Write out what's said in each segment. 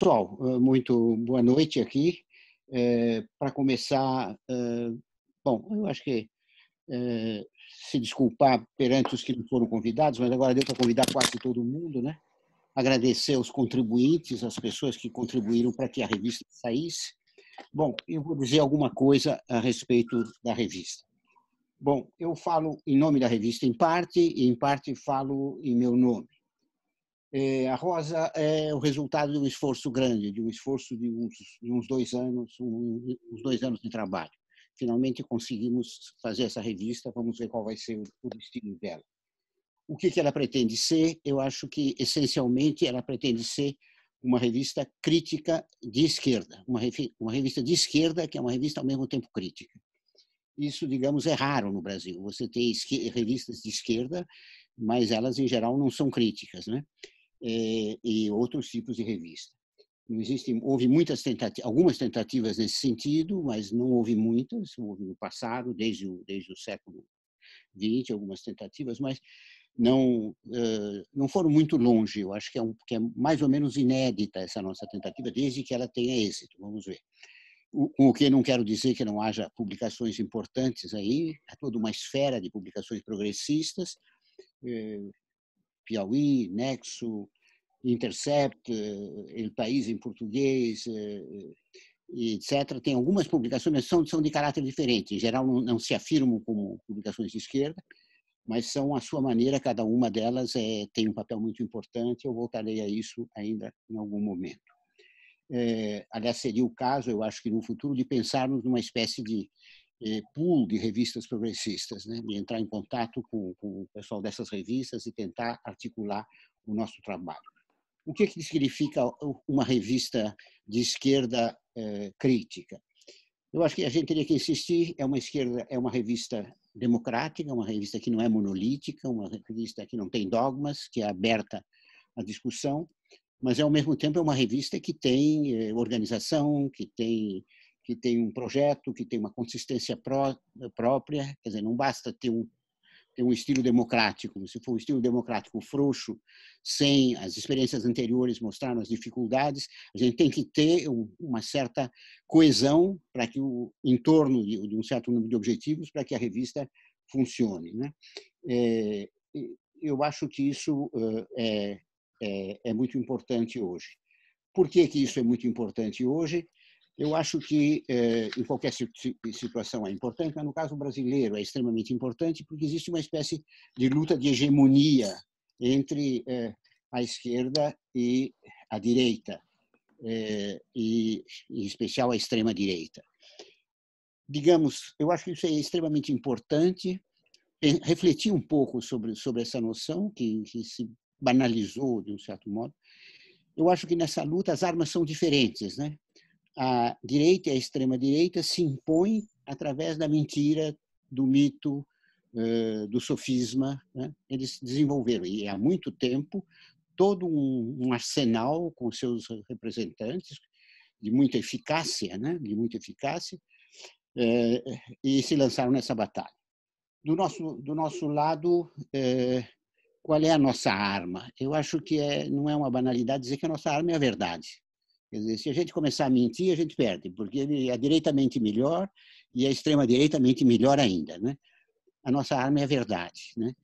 Pessoal, eh, muito boa noite aqui. É, Para começar, é, bom, eu acho que é, se desculpar perante os que não foram convidados, mas agora deu para convidar quase todo mundo, né? Agradecer aos contribuintes, às pessoas que contribuíram para que a revista saísse. Bom, eu vou dizer alguma coisa a respeito da revista. Bom, eu falo em nome da revista em parte, e em parte falo em meu nome. É, a rosa é o resultado de um esforço grande, de um esforço de uns, de uns dois anos, um, uns dois anos de trabalho. Finalmente conseguimos fazer essa revista, vamos ver qual vai ser o, o destino dela. O que, que ela pretende ser? Eu acho que, essencialmente, ela pretende ser uma revista crítica de esquerda, uma, uma revista de esquerda que é uma revista ao mesmo tempo crítica. Isso, digamos, é raro no Brasil. Você tem revistas de esquerda, mas elas, em geral, não são críticas, né? e, eh, e outros tipos de revista. Não existe, houve muitas tentativas, algumas tentativas nesse sentido, mas não houve muitas, houve no passado, desde o, desde o século XX, algumas tentativas, mas não eh, não foram muito longe. Eu acho que é, um, que é mais ou menos inédita essa nossa tentativa, desde que ela tenha êxito. Vamos ver. O, o que não quero dizer que não haja publicações importantes aí, há toda uma esfera de publicações progressistas, eh, Piauí, Nexo, Intercept, eh, El País em português, eh, eh, etc. Tem algumas publicações, mas são, são de caráter diferente. Em geral, não, se afirmam como publicações de esquerda, mas são à sua maneira, cada uma delas é, tem um papel muito importante. Eu voltarei a isso ainda em algum momento. É, aliás, seria o caso, eu acho que no futuro, de pensarmos numa espécie de é, pool de revistas progressistas, né? de entrar em contato com, com, o pessoal dessas revistas e tentar articular o nosso trabalho. O que, é que significa uma revista de esquerda é, crítica? Eu acho que a gente teria que insistir, é uma esquerda, é uma revista democrática, uma revista que não é monolítica, uma revista que não tem dogmas, que é aberta à discussão, mas ao mesmo tempo é uma revista que tem eh, organização, que tem que tem um projeto, que tem uma consistência pró própria. Quer dizer, não basta ter um, ter um estilo democrático. Se for um estilo democrático frouxo, sem as experiências anteriores mostraram as dificuldades, a gente tem que ter um, uma certa coesão para que o em torno de, de, um certo número de objetivos para que a revista funcione, né? É, eu acho que isso é, é, é muito importante hoje. Por que, que isso é muito importante hoje? Eu acho que eh, em qualquer situação é importante, mas no caso brasileiro é extremamente importante porque existe uma espécie de luta de hegemonia entre eh, a esquerda e a direita, eh, e em especial a extrema direita. Digamos, eu acho que isso é extremamente importante, refletir um pouco sobre, sobre essa noção que, que se banalizou de um certo modo. Eu acho que nessa luta as armas são diferentes, né? a direita e a extrema-direita se impõem através da mentira, do mito, eh, do sofisma. Né? Eles desenvolveram, e há muito tempo, todo um arsenal com seus representantes, de muita eficácia, né? de muita eficácia, eh, e se lançaram nessa batalha. Do nosso, do nosso lado, eh, qual é a nossa arma? Eu acho que é, não é uma banalidade dizer que a nossa arma é a verdade. Quer dizer, se a gente começar a mentir, a gente perde, porque a é direitamente melhor e a extrema-direita mente melhor ainda. Né? A nossa arma é a verdade. Né?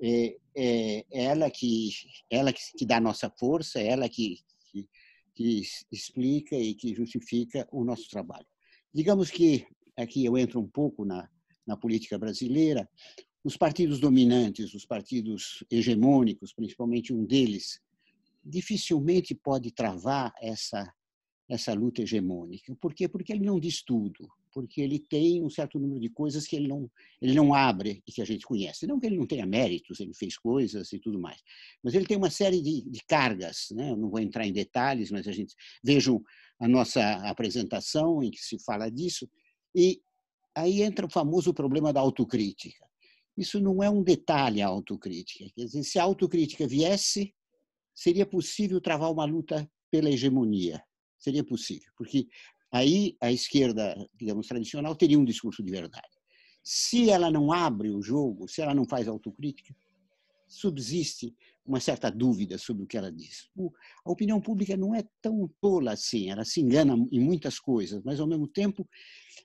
É, é, é ela que, ela que, dá a nossa força, é ela que, que, que explica e que justifica o nosso trabalho. Digamos que, aqui eu entro um pouco na, na política brasileira, os partidos dominantes, os partidos hegemônicos, principalmente um deles, dificilmente pode travar essa, essa luta hegemônica. Por quê? Porque ele não diz tudo, porque ele tem um certo número de coisas que ele não, ele não abre e que a gente conhece. Não que ele não tenha méritos, ele fez coisas e tudo mais, mas ele tem uma série de, de cargas. Né? Eu não vou entrar em detalhes, mas a gente vejam a nossa apresentação em que se fala disso. E aí entra o famoso problema da autocrítica. Isso não é um detalhe a autocrítica. Quer dizer, se a autocrítica viesse seria possível travar uma luta pela hegemonia. Seria possível, porque aí a esquerda, digamos, tradicional teria um discurso de verdade. Se ela não abre o jogo, se ela não faz autocrítica, subsiste uma certa dúvida sobre o que ela diz. a opinião pública não é tão tola assim, ela se engana em muitas coisas, mas ao mesmo tempo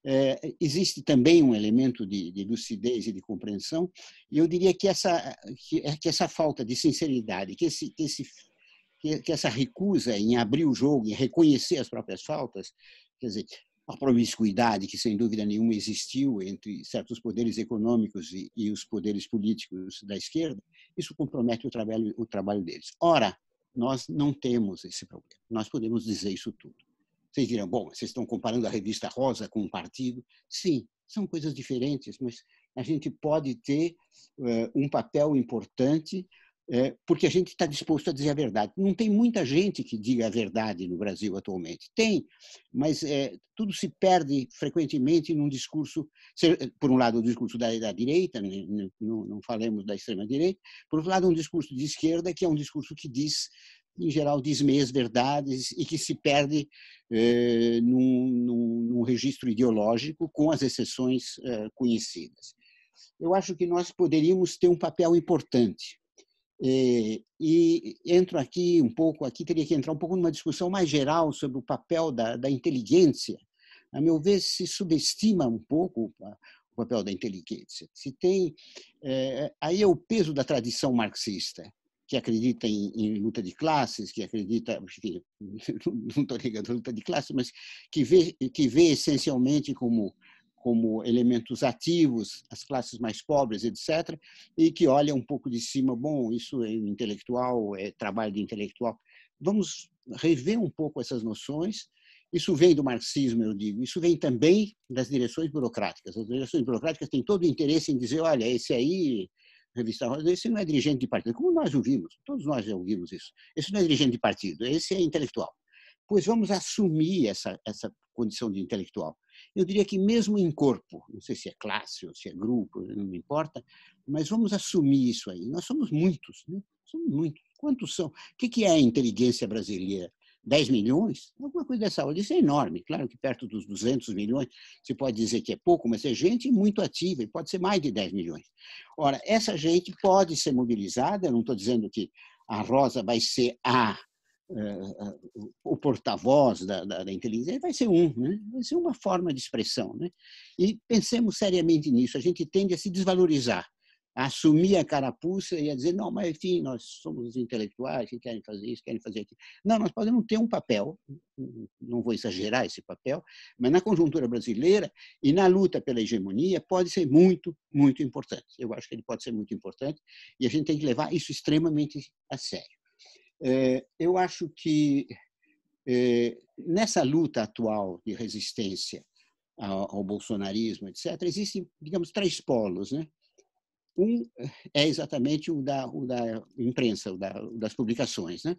é, existe também um elemento de, de, lucidez e de compreensão, e eu diria que essa, que, é que essa falta de sinceridade, que, esse, que, esse, que, essa recusa em abrir o jogo, em reconhecer as próprias faltas, quer dizer, a promiscuidade que sem dúvida nenhuma existiu entre certos poderes econômicos e, e os poderes políticos da esquerda, isso compromete o trabalho, o trabalho deles. Ora, nós não temos esse problema, nós podemos dizer isso tudo. Vocês dirão, bom, vocês estão comparando a revista Rosa com um partido? Sim, são coisas diferentes, mas a gente pode ter uh, um papel importante uh, porque a gente está disposto a dizer a verdade. Não tem muita gente que diga a verdade no Brasil atualmente. Tem, mas uh, tudo se perde frequentemente num discurso, por um lado, o discurso da, da direita, né, não, não falemos da extrema-direita, por outro lado, um discurso de esquerda, que é um discurso que diz em geral, diz meias verdades e que se perde eh, num, num, num, registro ideológico, com as exceções eh, conhecidas. Eu acho que nós poderíamos ter um papel importante. Eh, e entro aqui um pouco, aqui teria que entrar um pouco numa discussão mais geral sobre o papel da, da inteligência. A meu ver, se subestima um pouco o papel da inteligência. Se tem eh, aí é o peso da tradição marxista que acredita em, em, luta de classes, que acredita, não estou ligando luta de classes, mas que vê, que vê essencialmente como, como elementos ativos as classes mais pobres, etc., e que olha um pouco de cima, bom, isso é intelectual, é trabalho de intelectual. Vamos rever um pouco essas noções. Isso vem do marxismo, eu digo. Isso vem também das direções burocráticas. As direções burocráticas têm todo o interesse em dizer, olha, esse aí revista Rosa, esse não é dirigente de partido, como nós ouvimos, todos nós já ouvimos isso. Esse não é dirigente de partido, esse é intelectual. Pois vamos assumir essa, essa condição de intelectual. Eu diria que mesmo em corpo, não sei se é classe ou se é grupo, não importa, mas vamos assumir isso aí. Nós somos muitos, né? somos muitos. Quantos são? O que é a inteligência brasileira? 10 milhões, alguma coisa dessa ordem. Isso é enorme, claro que perto dos 200 milhões se pode dizer que é pouco, mas é gente muito ativa e pode ser mais de 10 milhões. Ora, essa gente pode ser mobilizada, eu não estou dizendo que a Rosa vai ser a, uh, o porta-voz da, da, da, inteligência, vai ser um, né? vai ser uma forma de expressão. Né? E pensemos seriamente nisso, a gente tende a se desvalorizar assumir a carapuça e a dizer, não, mas enfim, nós somos os intelectuais, que querem fazer isso, querem fazer aquilo. Não, nós podemos ter um papel, não vou exagerar esse papel, mas na conjuntura brasileira e na luta pela hegemonia pode ser muito, muito importante. Eu acho que ele pode ser muito importante e a gente tem que levar isso extremamente a sério. É, eu acho que é, nessa luta atual de resistência ao bolsonarismo, etc., existem, digamos, três polos, né? Um é exatamente o da, o da imprensa, o da, das publicações, né?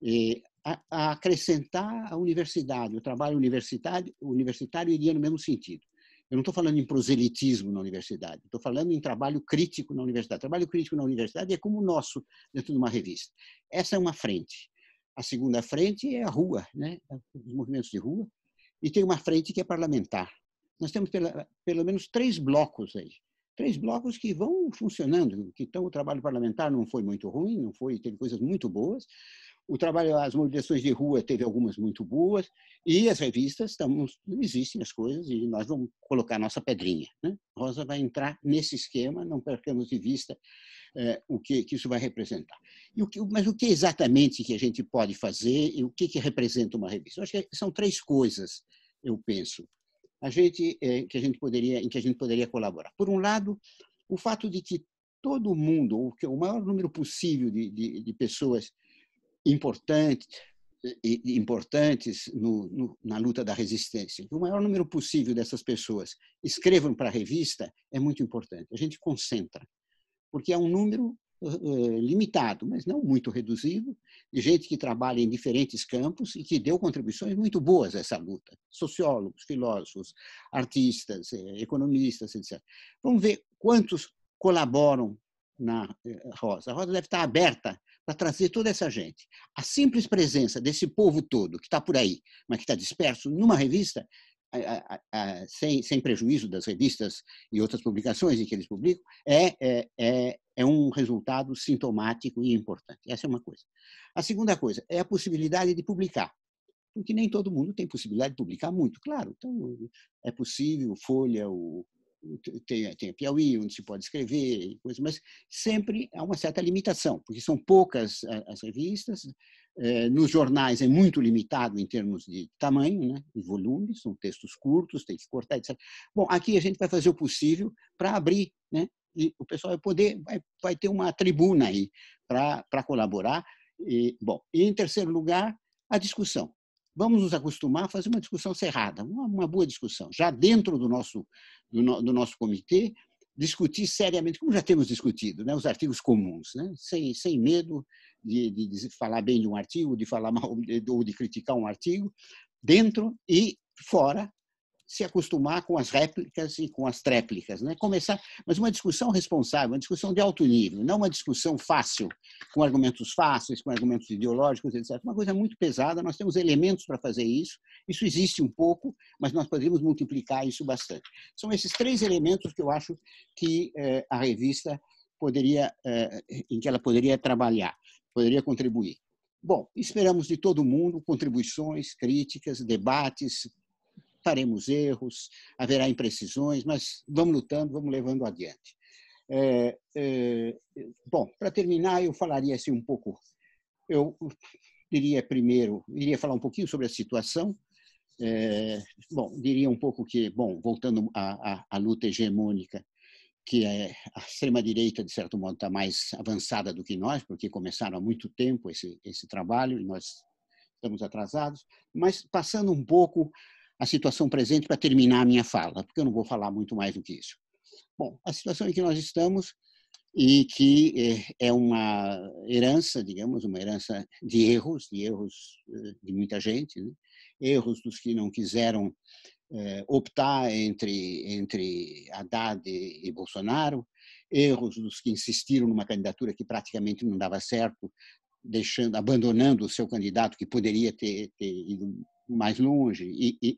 E a, a acrescentar a universidade, o trabalho universitário, universitário iria no mesmo sentido. Eu não estou falando em proselitismo na universidade, estou falando em trabalho crítico na universidade. Trabalho crítico na universidade é como o nosso dentro de uma revista. Essa é uma frente. A segunda frente é a rua, né? os movimentos de rua, e tem uma frente que é parlamentar. Nós temos pela, pelo menos três blocos aí três blocos que vão funcionando, que então o trabalho parlamentar não foi muito ruim, não foi, teve coisas muito boas. O trabalho, as mobilizações de rua teve algumas muito boas e as revistas, estamos, existem as coisas e nós vamos colocar nossa pedrinha. Né? Rosa vai entrar nesse esquema, não percamos de vista é, o que, que, isso vai representar. O que, mas o que exatamente que a gente pode fazer e o que, que representa uma revista? Eu acho que são três coisas, eu penso a gente, é, que a gente poderia, em que a gente poderia colaborar. Por um lado, o fato de que todo mundo, ou que o maior número possível de, de, de pessoas importantes, importantes no, no, na luta da resistência. Que o maior número possível dessas pessoas escrevam para a revista é muito importante. A gente concentra, porque é um número eh, limitado, mas não muito reduzido, de gente que trabalha em diferentes campos e que deu contribuições muito boas a essa luta. Sociólogos, filósofos, artistas, eh, economistas, etc. Vamos ver quantos colaboram na eh, Rosa. A Rosa deve estar aberta para trazer toda essa gente. A simples presença desse povo todo que está por aí, mas que está disperso numa revista, sem, sem prejuízo das revistas e outras publicações em que eles publicam, é, é, é é um resultado sintomático e importante. Essa é uma coisa. A segunda coisa é a possibilidade de publicar. Porque nem todo mundo tem possibilidade de publicar muito, claro. Então, é possível, Folha, o, tem, tem a Piauí, onde se pode escrever, coisa, mas sempre há uma certa limitação, porque são poucas as revistas, é, nos jornais é muito limitado em termos de tamanho, né, em volume, são textos curtos, tem que cortar, etc. Bom, aqui a gente vai fazer o possível para abrir né, e o pessoal vai poder, vai, vai ter uma tribuna aí para colaborar. E, bom, e em terceiro lugar, a discussão. Vamos nos acostumar a fazer uma discussão cerrada, uma, uma boa discussão, já dentro do nosso, do, no, do nosso comitê, discutir seriamente, como já temos discutido, né, os artigos comuns, né, sem, sem medo de, de, de falar bem de um artigo, de falar mal ou de criticar um artigo, dentro e fora se acostumar com as réplicas e com as tréplicas, né? Começar, mas uma discussão responsável, uma discussão de alto nível, não uma discussão fácil, com argumentos fáceis, com argumentos ideológicos, etc. Uma coisa muito pesada, nós temos elementos para fazer isso. Isso existe um pouco, mas nós poderíamos multiplicar isso bastante. São esses três elementos que eu acho que eh, a revista poderia, eh, em que ela poderia trabalhar, poderia contribuir. Bom, esperamos de todo mundo contribuições, críticas, debates, faremos erros, haverá imprecisões, mas vamos lutando, vamos levando adiante. É, é, bom, para terminar, eu falaria assim um pouco. Eu diria primeiro, iria falar um pouquinho sobre a situação. É, bom, diria um pouco que, bom, voltando à, à, à luta hegemônica, que é, a extrema-direita, de certo modo, está mais avançada do que nós, porque começaram há muito tempo esse, esse trabalho e nós estamos atrasados, mas passando um pouco a situação presente para terminar a minha fala, porque eu não vou falar muito mais do que isso. Bom, a situação em que nós estamos e que eh, é uma herança, digamos, uma herança de erros, de erros eh, de muita gente, né? erros dos que não quiseram eh, optar entre entre Haddad e, e Bolsonaro, erros dos que insistiram numa candidatura que praticamente não dava certo, deixando, abandonando o seu candidato que poderia ter, ter ido mais longe e, e,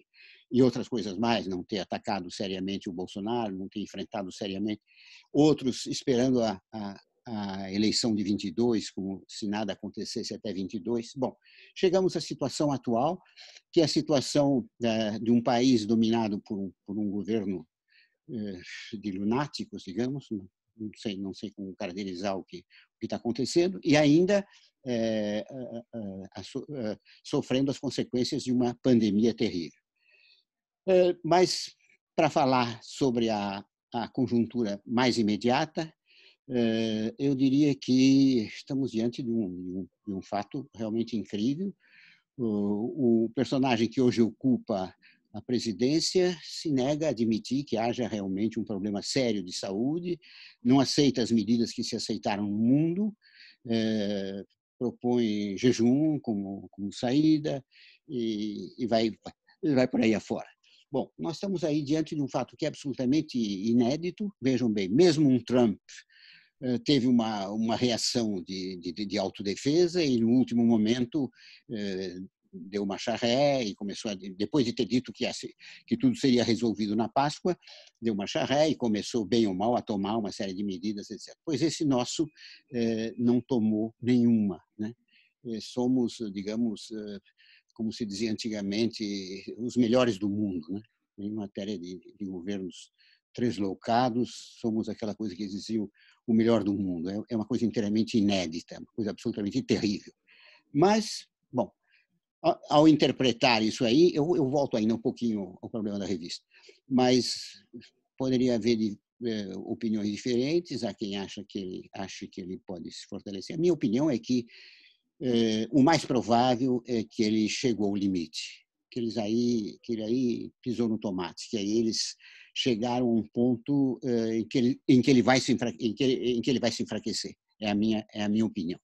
e outras coisas mais, não ter atacado seriamente o Bolsonaro, não ter enfrentado seriamente. Outros esperando a, a, a eleição de 22, como se nada acontecesse até 22. Bom, chegamos à situação atual, que é a situação eh, de um país dominado por um, por um governo eh, de lunáticos, digamos, não sei, não sei como caracterizar o que está acontecendo, e ainda é, sofrendo as consequências de uma pandemia terrível. Mas, para falar sobre a, a conjuntura mais imediata, eu diria que estamos diante de um, de um fato realmente incrível. O, o personagem que hoje ocupa a presidência se nega a admitir que haja realmente um problema sério de saúde, não aceita as medidas que se aceitaram no mundo, propõe jejum como, como saída e, e vai, vai por aí afora. Bom, nós estamos aí diante de um fato que é absolutamente inédito. Vejam bem, mesmo um Trump eh, teve uma, uma reação de, de, de autodefesa e, no último momento, eh, deu uma charré e começou a, depois de ter dito que, que tudo seria resolvido na Páscoa, deu uma charré e começou bem ou mal a tomar uma série de medidas, etc. Pois esse nosso eh, não tomou nenhuma, né? somos, digamos, como se dizia antigamente, os melhores do mundo. Né? Em matéria de, de governos tresloucados, somos aquela coisa que diziam o melhor do mundo. É, é uma coisa inteiramente inédita, é uma coisa absolutamente terrível. Mas, bom, ao, interpretar isso aí, eu, eu, volto ainda um pouquinho ao problema da revista. Mas poderia haver de, é, opiniões diferentes, há quem acha que ele, acha que ele pode se fortalecer. A minha opinião é que é, o mais provável é que ele chegou ao limite, que eles aí, que ele aí pisou no tomate, que aí eles chegaram a um ponto é, em, que ele, em que ele vai se em que, ele, em que ele vai se enfraquecer. É a minha é a minha opinião.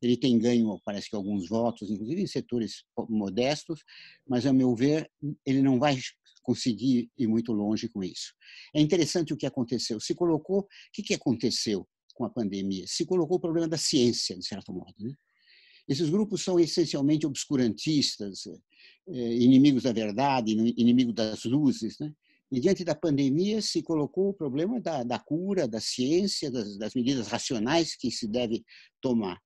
Ele tem ganho, parece que alguns votos, inclusive em setores modestos, mas a meu ver ele não vai conseguir ir muito longe com isso. É interessante o que aconteceu. Se colocou, o que, que aconteceu com a pandemia? Se colocou o problema da ciência, de certo modo. Né? Esses grupos são essencialmente obscurantistas, eh, eh, inimigos da verdade, inimigo das luzes. Né? E diante da pandemia se colocou o problema da, da cura, da ciência, das, das, medidas racionais que se deve tomar.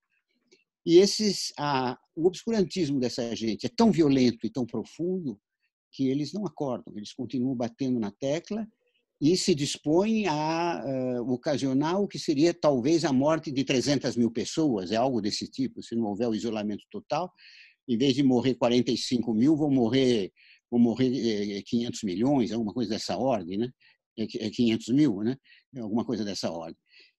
E esses, a, o obscurantismo dessa gente é tão violento e tão profundo que eles não acordam, eles continuam batendo na tecla e se dispõe a uh, ocasionar o que seria talvez a morte de 300 mil pessoas, é algo desse tipo, se não houver o isolamento total, em vez de morrer 45 mil, vão morrer, vão morrer 500 eh, milhões, alguma coisa dessa ordem, né? 500 é é mil, né? Alguma coisa dessa ordem.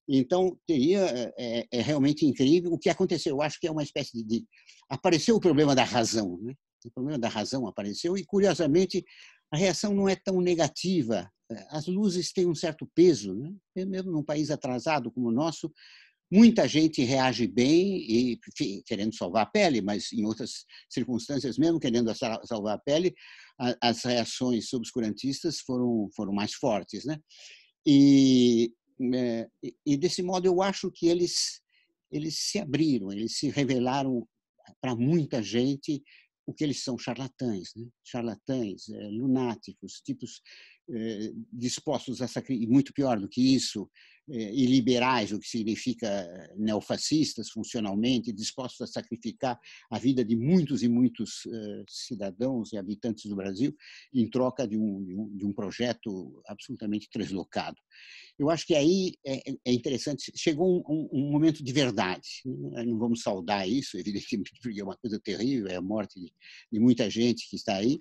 Então, teria, é, é realmente incrível o que aconteceu. Eu acho que é uma espécie de. Apareceu o problema da razão, né? O problema da razão apareceu e, curiosamente, a reação não é tão negativa as luzes têm um certo peso, né? mesmo num país atrasado como o nosso, muita gente reage bem e querendo salvar a pele, mas em outras circunstâncias mesmo querendo salvar a pele, as reações obscurantistas foram foram mais fortes, né? né? E e desse modo eu acho que eles eles se abriram, eles se revelaram para muita gente o que eles são charlatães, né? charlatães, é, lunáticos, tipos eh, dispostos a sacrificar, muito pior do que isso, e eh, iliberais, o que significa eh, neofascistas funcionalmente, dispostos a sacrificar a vida de muitos e muitos cidadãos e habitantes do Brasil em troca de um, de um, projeto absolutamente translocado. Eu acho que aí é, é interessante, chegou um, um, momento de verdade, não vamos saudar isso, evidentemente, porque é uma coisa terrível, é a morte de, de muita gente que está aí,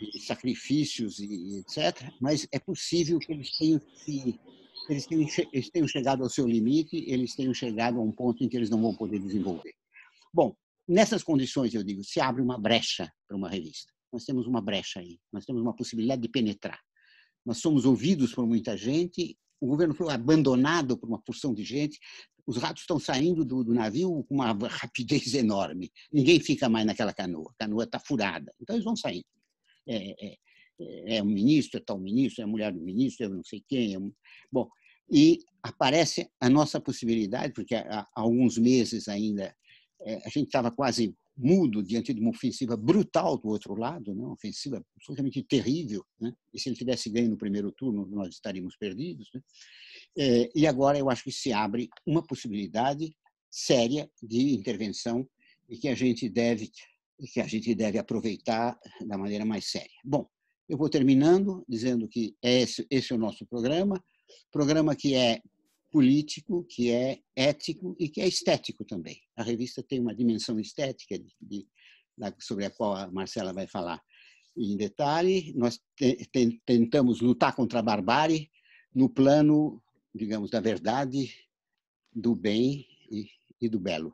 e, e sacrifícios e etc. Mas é possível que eles tenham se eles tenham, eles tenham chegado ao seu limite, eles tenham chegado a um ponto em que eles não vão poder desenvolver. Bom, nessas condições, eu digo, se abre uma brecha para uma revista. Nós temos uma brecha aí, nós temos uma possibilidade de penetrar. Nós somos ouvidos por muita gente o governo foi abandonado por uma porção de gente, os ratos estão saindo do, do, navio com uma rapidez enorme. Ninguém fica mais naquela canoa, a canoa está furada. Então eles vão sair. É, é, é, é, um ministro, é tal ministro, é a mulher do ministro, é não sei quem. É um... Bom, e aparece a nossa possibilidade, porque há, há alguns meses ainda é, a gente estava quase mudo diante de uma ofensiva brutal do outro lado, né? uma ofensiva absolutamente terrível. Né? E se ele tivesse ganho no primeiro turno, nós estaríamos perdidos. Né? É, e agora eu acho que se abre uma possibilidade séria de intervenção e que a gente deve que a gente deve aproveitar da maneira mais séria. Bom, eu vou terminando dizendo que é esse, esse é o nosso programa, programa que é político, que é ético e que é estético também. A revista tem uma dimensão estética de, de, da, sobre a qual a Marcela vai falar em detalhe. Nós te, te, tentamos lutar contra a barbárie no plano, digamos, da verdade, do bem e, e do belo.